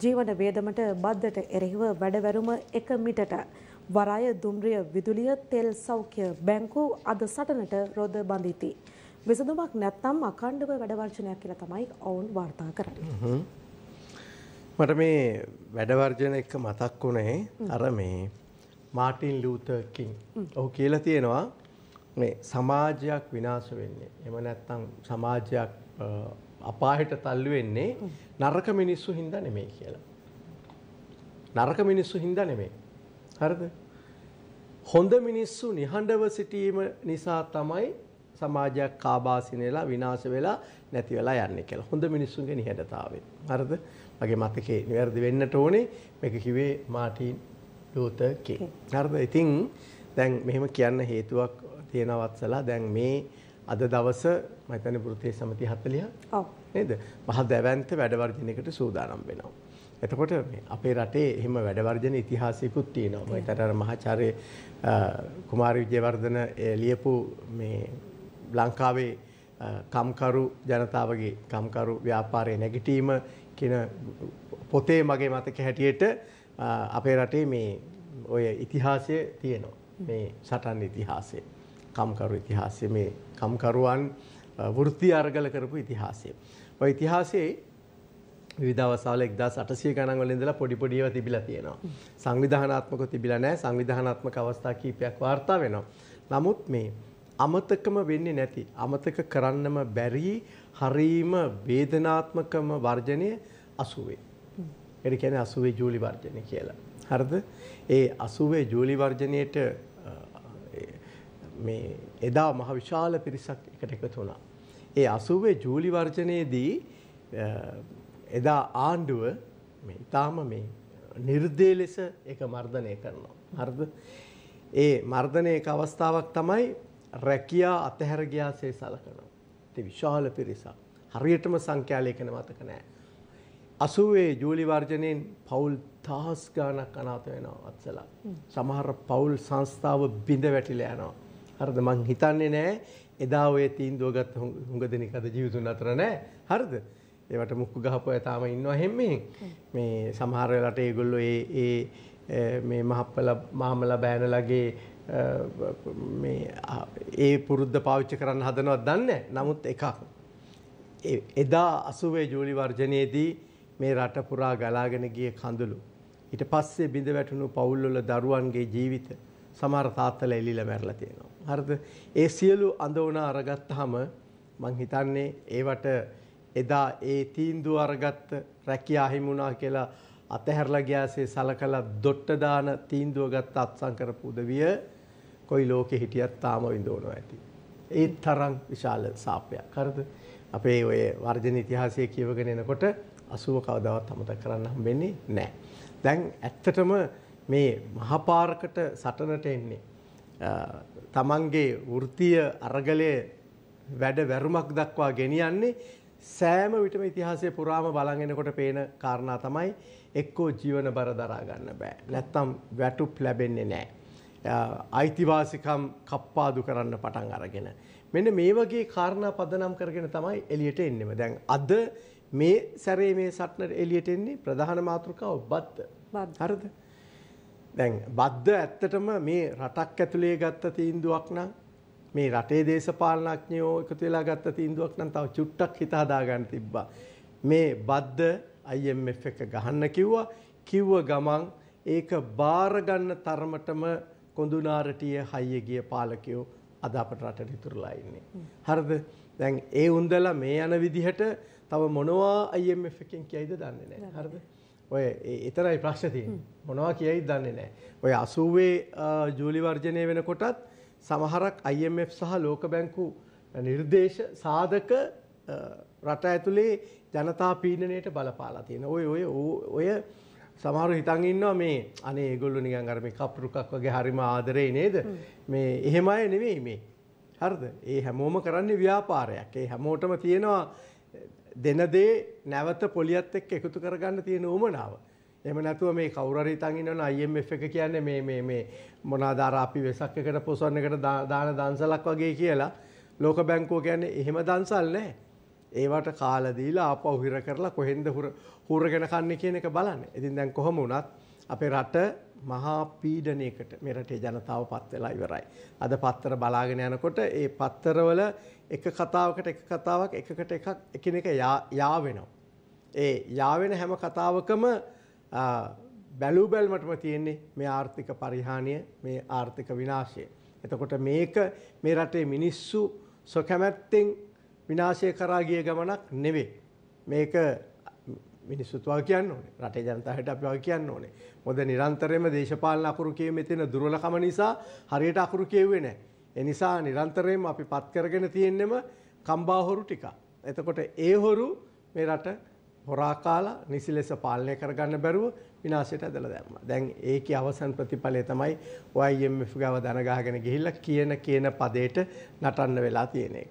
ජීවන වියදමට බද්ධට එරෙහිව වැඩවැරුම එක මිටට. වරාය දුම්රිය විදුලිය තෙල් සෞඛ්‍ය බැංකු අද සටනට රොද බඳිති. විසඳුමක් නැත්නම් අකණ්ඩව වැඩවර්ජනයක් කියලා තමයි ඔවුන් වාර්තා කරන්නේ. මට මේ වැඩවර්ජන එක මතක් වුණේ අර මේ මාටින් ලූතර් කින්. ඔහු කියලා තියෙනවා මේ සමාජයක් විනාශ වෙන්නේ. එහෙම නැත්නම් සමාජයක් අපායට තල්ලු වෙන්නේ නරක මිනිස්සු හින්දා නෙමෙයි කියලා. නරක මිනිස්සු හින්දා නෙමෙයි. හරිද? හොඳ මිනිස්සු නිහඬව සිටීම නිසා තමයි සමාජයක් කාබාසිනෙලා විනාශ වෙලා නැති වෙලා යන්නේ කියලා. හොඳ මිනිස්සුන්ගේ නිහඬතාවය. හරිද? මගේ මතකේ නිවැරදි වෙන්නට ඕනේ. මේක කිව්වේ මාටින් ලූතර් කිං. හරිද? ඉතින් දැන් මෙහෙම කියන්න හේතුවක් තියෙනවත්සලා දැන් මේ අද දවස මම හිතන්නේ වෘත්තීය සමිති 40ක්. ඔව්. නේද? පහ දැවැන්ත වැඩ වර්ජනයකට සූදානම් වෙනවා. එතකොට මේ අපේ රටේ එහෙම වැඩ වර්ජන ඉතිහාසයකුත් තියෙනවා. මම හිතට අර මහාචාර්ය කුමාර විජේවර්ධන ලියපු මේ ලංකාවේ කම්කරු ජනතාවගේ කම්කරු ව්‍යාපාරයේ නැගිටීම කියන පොතේ මගේ මතක හැටියට අපේ රටේ මේ ඔය ඉතිහාසය තියෙනවා. මේ සටන් ඉතිහාසය. කම්කරු ඉතිහාසය මේ කම්කරුවන් වෘත්ති අර්ගල කරපු ඉතිහාසය. ඔය ඉතිහාසයේ විදවසාල එක්දා සටසය ගණන්වල ඉඳලා පොඩි පොඩිව තිබිලා තියෙනවා. සංවිධානාත්මකව තිබිලා නැහැ. සංවිධානාත්මක අවස්ථා කීපයක් වාර්තා වෙනවා. නමුත් මේ අමතකම වෙන්නේ නැති අමතක කරන්නම බැරි හරීම වේදනාත්මකම වර්ජනය 80. ඒක කියන්නේ 80 ජූලි වර්ජනය කියලා. හරිද? ඒ 80 ජූලි වර්ජනයේට මේ එදා මහ විශාල පිරිසක් එකට එකතු වුණා. ඒ 80 ජූලි වර්ජනයේදී එදා ආණ්ඩුව මේ ඊටාම මේ නිර්දේ ලෙස ඒක මර්ධනය කරනවා. හරිද? ඒ මර්ධනයේ එක අවස්ථාවක් තමයි රැකියා අතහැර ගියාසේ සලකනවා. ඉතින් විශාල පිරිසක්. හරියටම සංඛ්‍යා ලේඛන මතක නැහැ. 80 ජූලි වර්ජනයෙන් පවුල් තහස් ගාණක් අනාථ වෙනවා අත්සලා. සමහර පවුල් සංස්ථාව බිඳ වැටිලා යනවා. හරිද මං හිතන්නේ නෑ එදා ඔය තීන්දුව ගත්ත හුඟ දෙනෙක් අද ජීවිතුන් අතර නෑ හරිද ඒවට මුක්කු ගහපු අය තාම ඉන්නවා හැම්මෙන් මේ සමහර වෙලාවට ඒගොල්ලෝ ඒ ඒ මේ මහප්පල මහමලා බෑනලගේ මේ ඒ පුරුද්ද පාවිච්චි කරන්න හදනවත් දන්නේ නමුත් එකක් එදා 80 ජූලි වර්ජනයේදී මේ රට පුරා ගලාගෙන ගිය කඳුළු ඊට පස්සේ බිඳ වැටුණු පවුල්වල දරුවන්ගේ ජීවිත සමහර තාත්තලා එලිලා මැරලා තියෙනවා. හරිද? ඒ සියලු අඳෝනා අරගත්තාම මං හිතන්නේ ඒවට එදා ඒ තීන්දුව අරගත්ත රැකියා හිමුණා කියලා අතහැරලා ගියාසේ සලකලා දොට්ට දාන තීන්දුව ගත්ත අත්සන් කරපු උදවිය කොයි ලෝකෙ හිටියත් තාම විඳවනවා ඇති. ඒ තරම් විශාල සාපයක්. හරිද? අපේ ඔය වර්ජන ඉතිහාසය කියවගෙන එනකොට 80 කවදාවත් අමතක කරන්න හම්බෙන්නේ නැහැ. දැන් ඇත්තටම මේ මහපාරකට සටනට එන්නේ. තමන්ගේ වෘත්තීය අරගලයේ වැඩ වැරුමක් දක්වා ගෙනියන්නේ සෑම විටම ඉතිහාසය පුරාම බලන් එනකොට පේන කාරණා තමයි එක්කෝ ජීවන බර දරා ගන්න බෑ. නැත්තම් වැටුප් ලැබෙන්නේ නැහැ. අයිතිවාසිකම් කප්පාදු කරන්න පටන් අරගෙන. මෙන්න මේ වගේ කාරණා පදනම් කරගෙන තමයි එළියට එන්නෙම. දැන් අද මේ සැරේ මේ සටනට එළියට එන්නේ ප්‍රධාන මාතෘකාව බද්ද. හරිද? දැන් බද්ද ඇත්තටම මේ රටක් ඇතුලේ ගත්ත තීන්දුවක් නම් මේ රටේ දේශපාලනඥයෝ එකතු වෙලා ගත්ත තීන්දුවක් නම් තව චුට්ටක් හිත හදා ගන්න තිබ්බා. මේ බද්ද IMF එක ගහන්න කිව්වා. කිව්ව ගමන් ඒක බාර ගන්න තරමටම කොඳුනාරටිය හයිය ගිය පාලකයෝ අද අපට රටට ඉතුරුලා ඉන්නේ. හරිද? දැන් ඒ උන්දලා මේ යන විදිහට තව මොනවා IMF එකෙන් කියයිද දන්නේ නැහැ. හරිද? ඔය එතරයි ප්‍රශ්න තියෙන්නේ. මොනවා කියයිද දන්නේ නැහැ. ඔය 80 ජූලි වර්ජනය වෙනකොටත් සමහරක් IMF සහ ලෝක බැංකු නිර්දේශ සාධක රට ඇතුලේ ජනතා පීඩනයට බලපාලා තියෙන. ඔය ඔය ඔය සමහර හිතන් ඉන්නවා මේ අනේ ඒගොල්ලෝ නිකන් අර මේ කප්රුකක් වගේ හරිම ආදරේ නේද? මේ එහෙමයි නෙවෙයි මේ. හරිද? ඒ හැමෝම කරන්නේ ව්‍යාපාරයක්. ඒ හැමෝටම තියෙනවා දෙන දේ නැවත පොලියත් එක්ක එකතු කරගන්න තියෙන උවමනාව. එම නැතුව මේ කවුරු හරි හිතන් ඉන්නවනේ IMF එක කියන්නේ මේ මේ මේ මොනවාද අර අපි වෙසක් එකට පොසොන් එකට දාන දන්සලක් වගේ කියලා ලෝක බැංකුව කියන්නේ එහෙම දන්සල් නැහැ. ඒවට කාලා දීලා ආපහු හිර කරලා කොහෙන්ද හුරගෙන කන්නේ කියන එක බලන්න. ඉතින් දැන් කොහම වුණත් අපේ රට මහා පීඩනයකට මේ රටේ ජනතාව පත් වෙලා ඉවරයි. අද පත්තර බලාගෙන යනකොට ඒ පත්තරවල එක කතාවකට එක කතාවක් එකකට එකක් එකිනෙක යා වෙනවා. ඒ යා වෙන හැම කතාවකම බැලූ බැල්මටම තියෙන්නේ මේ ආර්ථික පරිහානිය මේ ආර්ථික විනාශය. එතකොට මේක මේ රටේ මිනිස්සු සොකැමැත්තෙන් විනාශය කරා ගිය ගමනක් නෙවෙයි. මේක මිනිස්සුත් වගේ කියන්න ඕනේ. රටේ ජනතාවට අපි වගේ කියන්න ඕනේ. මොකද නිරන්තරයෙන්ම දේශපාලන අකුරු කියීමේ තියෙන දුර්වලකම නිසා හරියට අකුරු කියෙව්වේ නැහැ. ඒ නිසා නිරන්තරයෙන්ම අපි පත් කරගෙන තියෙන්නෙම කම්බාහොරු ටික. එතකොට ඒ හොරු මේ රට හොරා කාලා නිසි ලෙස පාලනය කරගන්න බැරුව විනාශයට ඇදලා දැම්මා. දැන් ඒකේ අවසන් ප්‍රතිඵලය තමයි YMF ගාව දන ගහගෙන ගිහිල්ලා කියන කියන පදේට නටන්න වෙලා තියෙන එක.